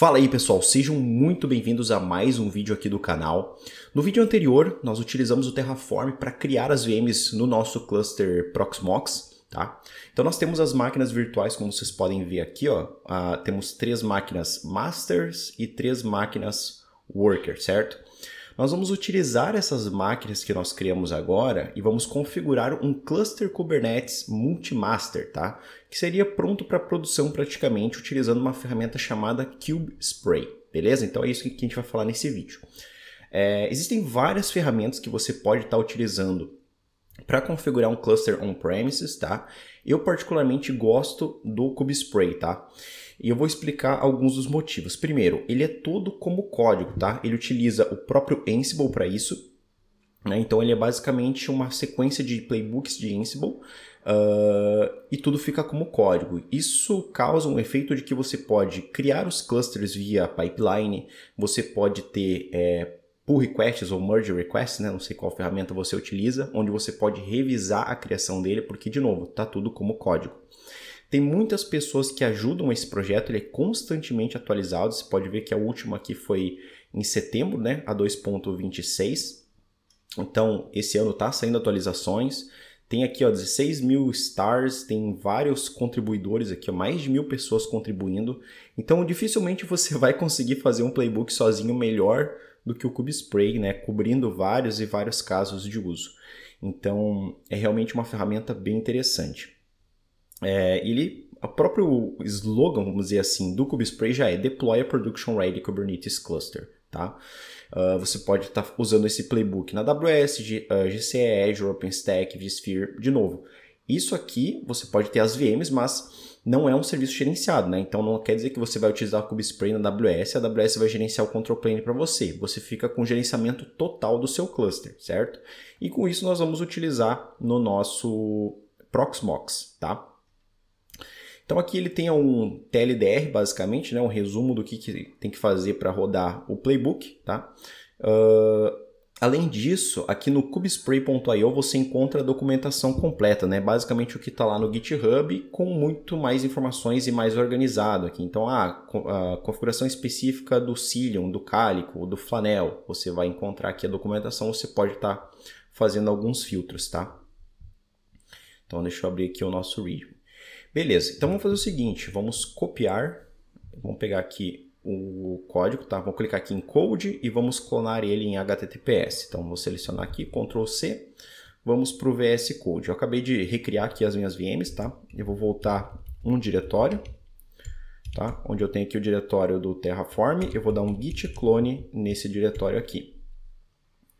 Fala aí pessoal, sejam muito bem-vindos a mais um vídeo aqui do canal. No vídeo anterior, nós utilizamos o Terraform para criar as VMs no nosso cluster Proxmox, tá? Então nós temos as máquinas virtuais, como vocês podem ver aqui, ó. Uh, temos três máquinas Masters e três máquinas Worker, certo? Nós vamos utilizar essas máquinas que nós criamos agora e vamos configurar um cluster Kubernetes multimaster, tá? Que seria pronto para produção praticamente utilizando uma ferramenta chamada Cube Spray, beleza? Então é isso que a gente vai falar nesse vídeo. É, existem várias ferramentas que você pode estar tá utilizando para configurar um cluster on-premises, tá? Eu particularmente gosto do Cube Spray, tá? E eu vou explicar alguns dos motivos. Primeiro, ele é todo como código, tá? Ele utiliza o próprio Ansible para isso. Né? Então ele é basicamente uma sequência de playbooks de Ansible uh, e tudo fica como código. Isso causa um efeito de que você pode criar os clusters via pipeline, você pode ter é, pull requests ou merge requests, né? não sei qual ferramenta você utiliza, onde você pode revisar a criação dele, porque, de novo, está tudo como código. Tem muitas pessoas que ajudam esse projeto, ele é constantemente atualizado. Você pode ver que a última aqui foi em setembro, né, a 2.26. Então, esse ano tá saindo atualizações. Tem aqui, ó, 16 mil stars, tem vários contribuidores aqui, ó, mais de mil pessoas contribuindo. Então, dificilmente você vai conseguir fazer um playbook sozinho melhor do que o CubeSpray, né, cobrindo vários e vários casos de uso. Então, é realmente uma ferramenta bem interessante. É, ele, o próprio slogan, vamos dizer assim, do Kubespray já é Deploy a Production Ready Kubernetes Cluster, tá? Uh, você pode estar tá usando esse playbook na AWS, G, uh, ah, GCE, Azure, OpenStack, vSphere, de novo. Isso aqui, você pode ter as VMs, mas não é um serviço gerenciado, né? Então não quer dizer que você vai utilizar o Kubespray na AWS, a AWS vai gerenciar o control plane para você. Você fica com o gerenciamento total do seu cluster, certo? E com isso nós vamos utilizar no nosso Proxmox, tá? Então aqui ele tem um TLDR, basicamente, né? um resumo do que, que tem que fazer para rodar o playbook. Tá? Uh, além disso, aqui no kubespray.io você encontra a documentação completa, né? basicamente o que está lá no GitHub, com muito mais informações e mais organizado aqui. Então ah, a configuração específica do Cilium, do Cálico, do Flanel, você vai encontrar aqui a documentação, você pode estar tá fazendo alguns filtros. tá? Então deixa eu abrir aqui o nosso readme. Beleza, então vamos fazer o seguinte, vamos copiar, vamos pegar aqui o código, tá? Vamos clicar aqui em Code e vamos clonar ele em HTTPS. Então vou selecionar aqui, Ctrl C, vamos para o VS Code. Eu acabei de recriar aqui as minhas VMs, tá? Eu vou voltar um diretório, tá? Onde eu tenho aqui o diretório do Terraform, eu vou dar um git clone nesse diretório aqui.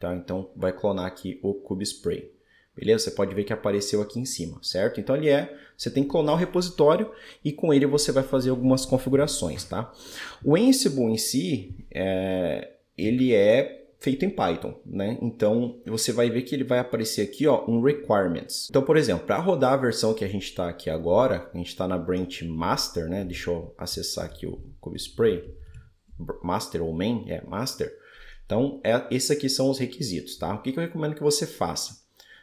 Tá? Então vai clonar aqui o CubeSpray. Beleza? Você pode ver que apareceu aqui em cima, certo? Então ele é, você tem que clonar o repositório e com ele você vai fazer algumas configurações, tá? O Ansible em si, é, ele é feito em Python, né? Então você vai ver que ele vai aparecer aqui, ó, um requirements. Então, por exemplo, para rodar a versão que a gente está aqui agora, a gente está na branch master, né? Deixa eu acessar aqui o CubeSpray, master ou main, é master. Então, é, esses aqui são os requisitos, tá? O que, que eu recomendo que você faça?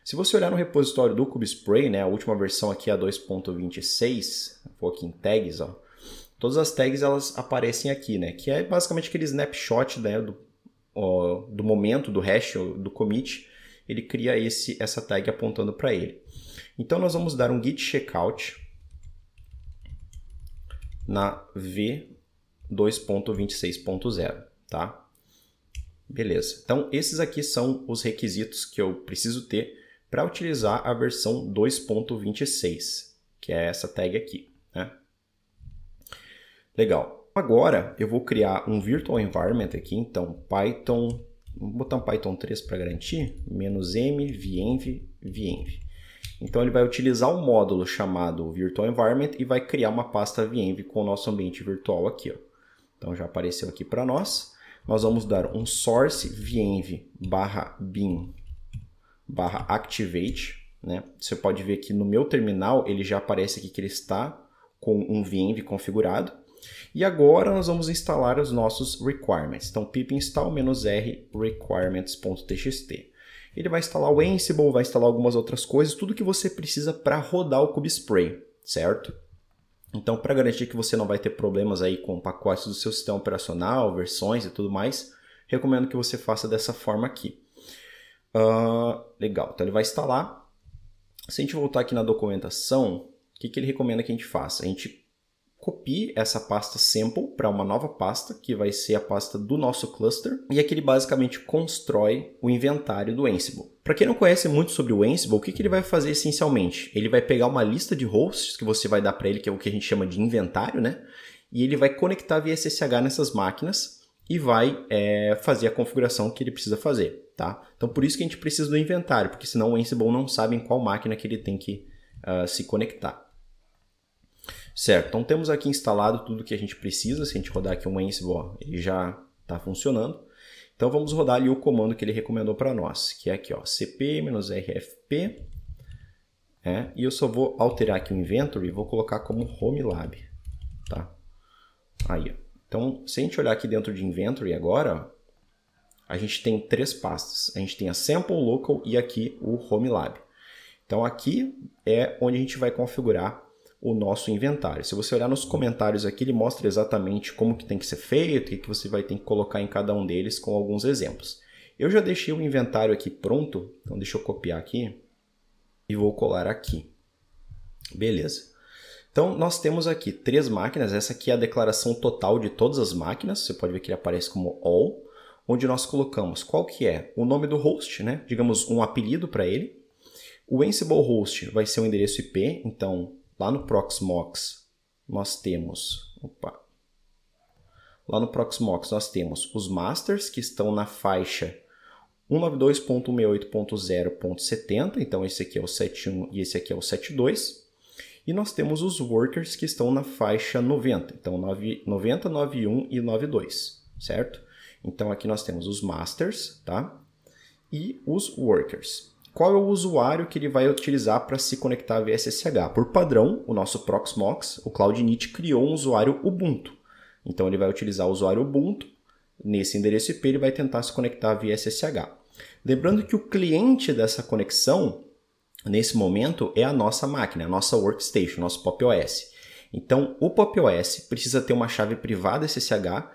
Se você olhar no repositório do Kubespray, né, a última versão aqui é a 2.26, vou aqui em tags, ó, todas as tags elas aparecem aqui, né, que é basicamente aquele snapshot né, do, ó, do momento do hash, do commit, ele cria esse, essa tag apontando para ele. Então nós vamos dar um git checkout na v 2.26.0, tá? Beleza. Então esses aqui são os requisitos que eu preciso ter para utilizar a versão 2.26, que é essa tag aqui. Né? Legal. Agora eu vou criar um virtual environment aqui, então Python, vou botar um Python 3 para garantir, menos "-m", "venv", "venv". Então ele vai utilizar um módulo chamado virtual environment e vai criar uma pasta venv com o nosso ambiente virtual aqui. Ó. Então já apareceu aqui para nós. Nós vamos dar um source venv barra bin barra activate, né? Você pode ver que no meu terminal ele já aparece aqui que ele está com um VMV configurado. E agora nós vamos instalar os nossos requirements. Então pip install -r requirements.txt. Ele vai instalar o Ansible, vai instalar algumas outras coisas, tudo que você precisa para rodar o CubeSpray, certo? Então, para garantir que você não vai ter problemas aí com pacotes do seu sistema operacional, versões e tudo mais, recomendo que você faça dessa forma aqui legal, então ele vai instalar. Se a gente voltar aqui na documentação, o que, que ele recomenda que a gente faça? A gente copie essa pasta sample para uma nova pasta, que vai ser a pasta do nosso cluster, e aqui ele basicamente constrói o inventário do Ansible. Para quem não conhece muito sobre o Ansible, o que, que ele vai fazer essencialmente? Ele vai pegar uma lista de hosts que você vai dar para ele, que é o que a gente chama de inventário, né? E ele vai conectar via SSH nessas máquinas e vai é, fazer a configuração que ele precisa fazer, tá? Então, por isso que a gente precisa do inventário, porque senão o Ansible não sabe em qual máquina que ele tem que uh, se conectar. Certo, então temos aqui instalado tudo que a gente precisa, se a gente rodar aqui o Ansible, ó, ele já está funcionando. Então, vamos rodar ali o comando que ele recomendou para nós, que é aqui, ó, cp-rfp, é, e eu só vou alterar aqui o inventory e vou colocar como home lab, tá? Aí, ó. Então, se a gente olhar aqui dentro de Inventory agora, a gente tem três pastas. A gente tem a Sample, Local e aqui o Home Lab. Então, aqui é onde a gente vai configurar o nosso inventário. Se você olhar nos comentários aqui, ele mostra exatamente como que tem que ser feito, o que, que você vai ter que colocar em cada um deles com alguns exemplos. Eu já deixei o inventário aqui pronto, então deixa eu copiar aqui e vou colar aqui. Beleza. Então, nós temos aqui três máquinas. Essa aqui é a declaração total de todas as máquinas. Você pode ver que ele aparece como all, onde nós colocamos qual que é o nome do host, né? digamos um apelido para ele. O Ansible host vai ser o endereço IP, então lá no Proxmox nós temos, opa, lá no Proxmox nós temos os masters que estão na faixa 192.168.0.70, então esse aqui é o 71 e esse aqui é o 72. E nós temos os workers que estão na faixa 90, então 90, 91 e 92, certo? Então aqui nós temos os masters, tá? E os workers. Qual é o usuário que ele vai utilizar para se conectar a VSSH? Por padrão, o nosso Proxmox, o CloudNit, criou um usuário Ubuntu. Então ele vai utilizar o usuário Ubuntu, nesse endereço IP ele vai tentar se conectar via SSH. Lembrando que o cliente dessa conexão nesse momento é a nossa máquina, a nossa workstation, nosso Pop OS. Então, o Pop OS precisa ter uma chave privada SSH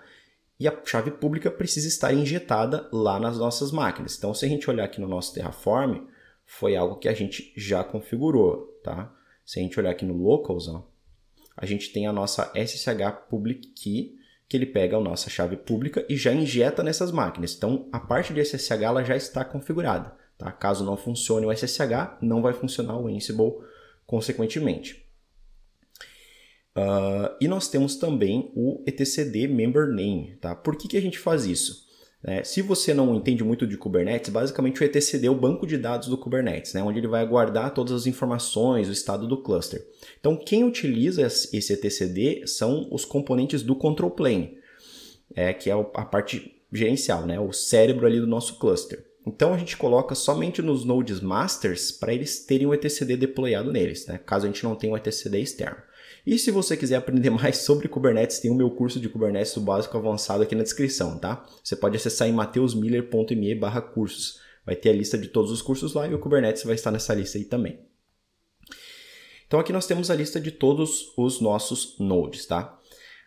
e a chave pública precisa estar injetada lá nas nossas máquinas. Então, se a gente olhar aqui no nosso Terraform, foi algo que a gente já configurou, tá? Se a gente olhar aqui no locals, ó, a gente tem a nossa SSH public key, que ele pega a nossa chave pública e já injeta nessas máquinas. Então, a parte de SSH ela já está configurada. Tá? Caso não funcione o SSH, não vai funcionar o Ansible consequentemente. Uh, e nós temos também o etcd member name. Tá? Por que, que a gente faz isso? É, se você não entende muito de Kubernetes, basicamente o etcd é o banco de dados do Kubernetes, né, onde ele vai guardar todas as informações, o estado do cluster. Então, quem utiliza esse etcd são os componentes do control plane, é, que é a parte gerencial, né, o cérebro ali do nosso cluster. Então a gente coloca somente nos nodes masters para eles terem o etcd deployado neles, né? caso a gente não tenha um etcd externo. E se você quiser aprender mais sobre Kubernetes, tem o meu curso de Kubernetes do básico avançado aqui na descrição, tá? Você pode acessar em mateusmiller.me cursos. Vai ter a lista de todos os cursos lá e o Kubernetes vai estar nessa lista aí também. Então aqui nós temos a lista de todos os nossos nodes, tá?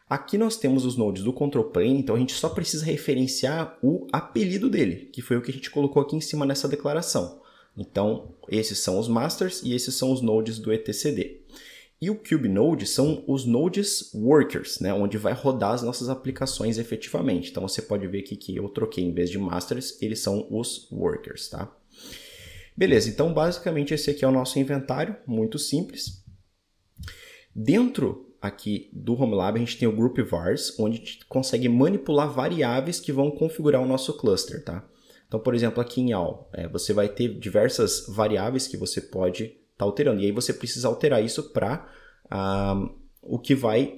Aqui nós temos os nodes do control plane, então a gente só precisa referenciar o apelido dele, que foi o que a gente colocou aqui em cima nessa declaração. Então, esses são os masters e esses são os nodes do etcd. E o cube node são os nodes workers, né, onde vai rodar as nossas aplicações efetivamente. Então você pode ver aqui que eu troquei em vez de masters, eles são os workers, tá? Beleza, então basicamente esse aqui é o nosso inventário, muito simples. Dentro aqui do HomeLab, a gente tem o Group Vars, onde a gente consegue manipular variáveis que vão configurar o nosso cluster, tá? Então, por exemplo, aqui em all, é, você vai ter diversas variáveis que você pode estar tá alterando. E aí você precisa alterar isso para ah, o que vai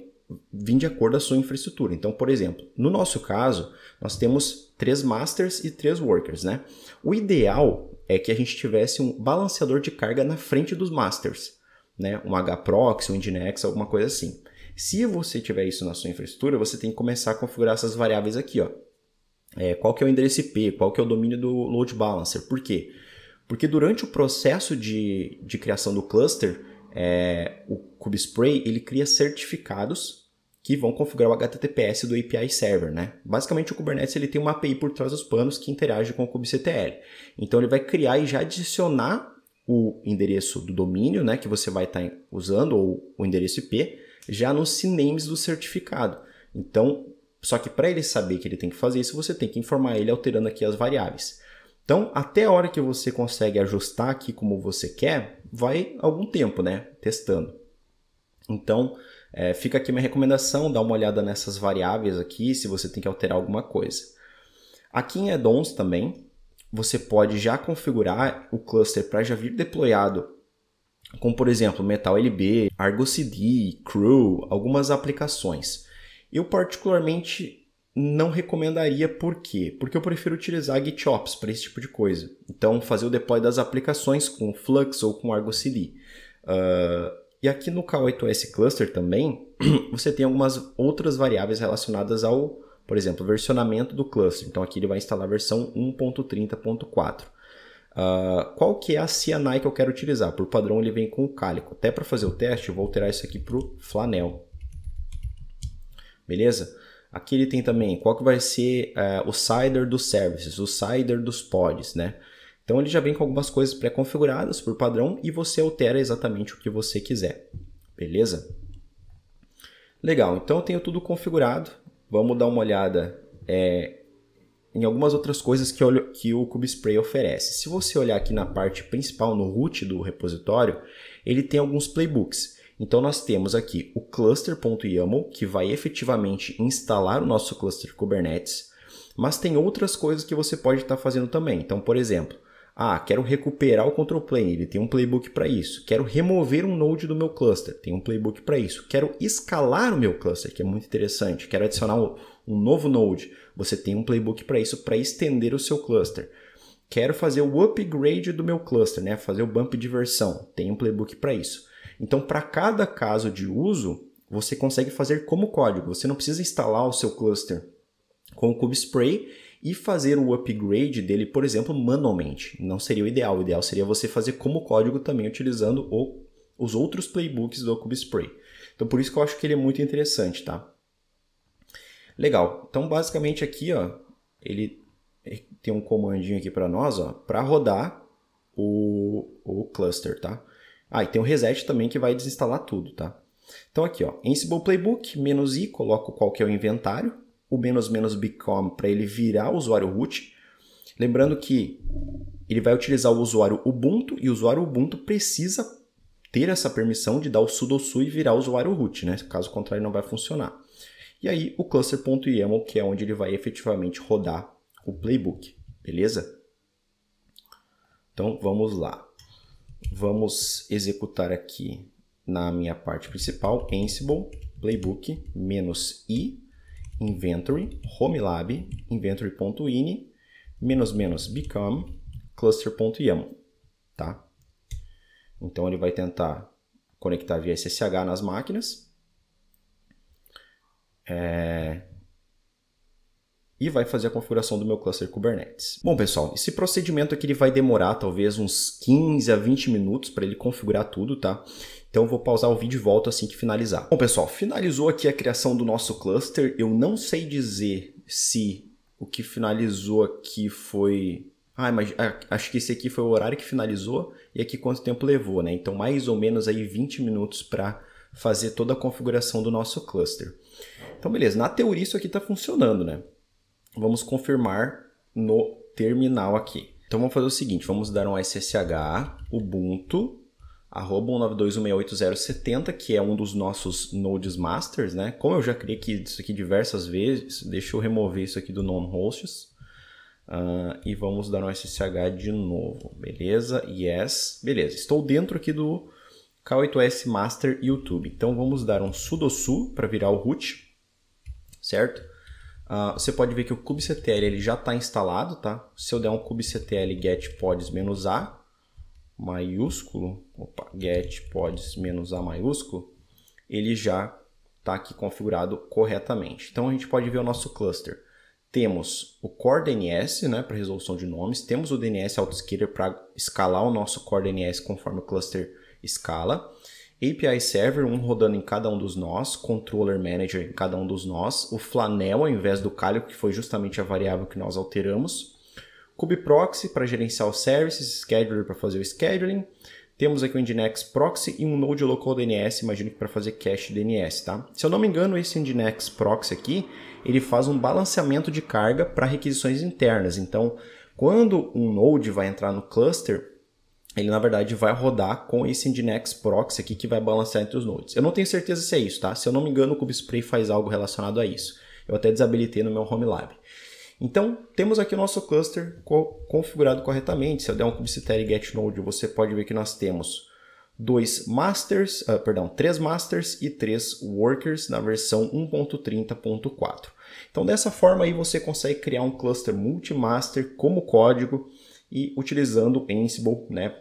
vir de acordo com a sua infraestrutura. Então, por exemplo, no nosso caso, nós temos três masters e três workers, né? O ideal é que a gente tivesse um balanceador de carga na frente dos masters né, um HProxy, um Nginx, alguma coisa assim. Se você tiver isso na sua infraestrutura, você tem que começar a configurar essas variáveis aqui, ó. É, qual que é o endereço IP, qual que é o domínio do load balancer. Por quê? Porque durante o processo de, de criação do cluster, é, o Kubespray ele cria certificados que vão configurar o HTTPS do API Server, né? Basicamente o Kubernetes ele tem uma API por trás dos panos que interage com o kubectl. Então ele vai criar e já adicionar o endereço do domínio né, que você vai estar tá usando, ou o endereço IP, já nos CNAMES do certificado. Então, só que para ele saber que ele tem que fazer isso, você tem que informar ele alterando aqui as variáveis. Então, até a hora que você consegue ajustar aqui como você quer, vai algum tempo, né? Testando. Então, é, fica aqui minha recomendação, dá uma olhada nessas variáveis aqui, se você tem que alterar alguma coisa. Aqui em addons também, você pode já configurar o cluster para já vir deployado com, por exemplo, MetalLB, Argo CD, Crew, algumas aplicações. Eu particularmente não recomendaria por quê? Porque eu prefiro utilizar GitOps para esse tipo de coisa. Então, fazer o deploy das aplicações com Flux ou com Argo CD. Uh, ah, e aqui no K8S Cluster também, você tem algumas outras variáveis relacionadas ao, por exemplo, versionamento do cluster. Então aqui ele vai instalar a versão 1.30.4. Uh, ah, qual que é a CNI que eu quero utilizar? Por padrão ele vem com o cálico. Até para fazer o teste, eu vou alterar isso aqui para o flanel. Beleza? Aqui ele tem também qual que vai ser uh, o cider dos services, o cider dos pods, né? Então ele já vem com algumas coisas pré-configuradas por padrão e você altera exatamente o que você quiser. Beleza? Legal, então eu tenho tudo configurado vamos dar uma olhada é, em algumas outras coisas que, que o CubeSpray oferece. Se você olhar aqui na parte principal, no root do repositório, ele tem alguns playbooks. Então nós temos aqui o cluster.yaml, que vai efetivamente instalar o nosso cluster Kubernetes, mas tem outras coisas que você pode estar tá fazendo também. Então, por exemplo, ah, quero recuperar o control plane, ele tem um playbook para isso. Quero remover um node do meu cluster, tem um playbook para isso. Quero escalar o meu cluster, que é muito interessante. Quero adicionar um, um novo node, você tem um playbook para isso, para estender o seu cluster. Quero fazer o upgrade do meu cluster, né? fazer o bump de versão, tem um playbook para isso. Então, para cada caso de uso, você consegue fazer como código. Você não precisa instalar o seu cluster com o Kubespray e fazer o upgrade dele, por exemplo, manualmente. Não seria o ideal. O ideal seria você fazer como código também utilizando o, os outros playbooks do Cubespray. Então por isso que eu acho que ele é muito interessante, tá? Legal. Então basicamente aqui, ó, ele tem um comandinho aqui para nós, ó, para rodar o, o cluster, tá? Ah, e tem um reset também que vai desinstalar tudo, tá? Então aqui, ó, Ansible Playbook, menos i, coloco qual que é o inventário, o menos menos become para ele virar usuário root. Lembrando que ele vai utilizar o usuário Ubuntu e o usuário Ubuntu precisa ter essa permissão de dar o sudo su e virar o usuário root, né? Caso contrário, não vai funcionar. E aí o cluster.yaml, que é onde ele vai efetivamente rodar o playbook, beleza? Então vamos lá. Vamos executar aqui na minha parte principal, Ansible, playbook, menos i, inventory, homelab, inventory.ini, menos menos become, cluster.yaml, tá? Então ele vai tentar conectar via SSH nas máquinas é... e vai fazer a configuração do meu cluster Kubernetes. Bom pessoal, esse procedimento aqui ele vai demorar talvez uns 15 a 20 minutos para ele configurar tudo, tá? Então vou pausar o vídeo e volto assim que finalizar. Bom, pessoal, finalizou aqui a criação do nosso cluster. Eu não sei dizer se o que finalizou aqui foi ah, mas ah, acho que esse aqui foi o horário que finalizou e aqui quanto tempo levou, né? Então, mais ou menos aí 20 minutos para fazer toda a configuração do nosso cluster. Então, beleza, na teoria isso aqui está funcionando, né? Vamos confirmar no terminal aqui. Então, vamos fazer o seguinte, vamos dar um SSH Ubuntu arroba 192.168.070, que é um dos nossos nodes masters, né? Como eu já criei aqui, isso aqui diversas vezes, deixa eu remover isso aqui do non-hosts. Uh, e vamos dar um SSH de novo, beleza? Yes, beleza. Estou dentro aqui do K8S Master YouTube. Então vamos dar um sudo su para virar o root, certo? Uh, você pode ver que o kubectl ele já está instalado, tá? Se eu der um kubectl get pods-a, maiúsculo, opa, get pods menos a maiúsculo, ele já está aqui configurado corretamente. Então a gente pode ver o nosso cluster. Temos o core DNS né, para resolução de nomes, temos o DNS autoscaler para escalar o nosso core DNS conforme o cluster escala, API Server, um rodando em cada um dos nós, Controller Manager em cada um dos nós, o Flanel ao invés do Calho, que foi justamente a variável que nós alteramos, kubeproxy para gerenciar os services, scheduler para fazer o scheduling. Temos aqui o Nginx proxy e um node local DNS, imagino que para fazer cache DNS, tá? Se eu não me engano, esse Nginx proxy aqui, ele faz um balanceamento de carga para requisições internas. Então, quando um node vai entrar no cluster, ele na verdade vai rodar com esse Nginx proxy aqui que vai balancear entre os nodes. Eu não tenho certeza se é isso, tá? Se eu não me engano, o Kubespray faz algo relacionado a isso. Eu até desabilitei no meu Home Lab. Então, temos aqui o nosso cluster co configurado corretamente. Se eu der um kubectl get node, você pode ver que nós temos dois masters, uh, perdão, três masters e três workers na versão 1.30.4. Então, dessa forma aí você consegue criar um cluster multi-master como código e utilizando Ansible, né?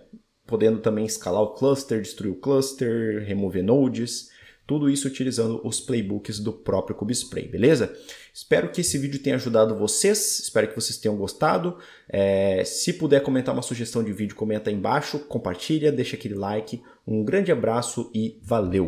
Podendo também escalar o cluster, destruir o cluster, remover nodes, tudo isso utilizando os playbooks do próprio Kubespray, beleza? Espero que esse vídeo tenha ajudado vocês, espero que vocês tenham gostado. É, se puder comentar uma sugestão de vídeo, comenta aí embaixo, compartilha, deixa aquele like. Um grande abraço e valeu!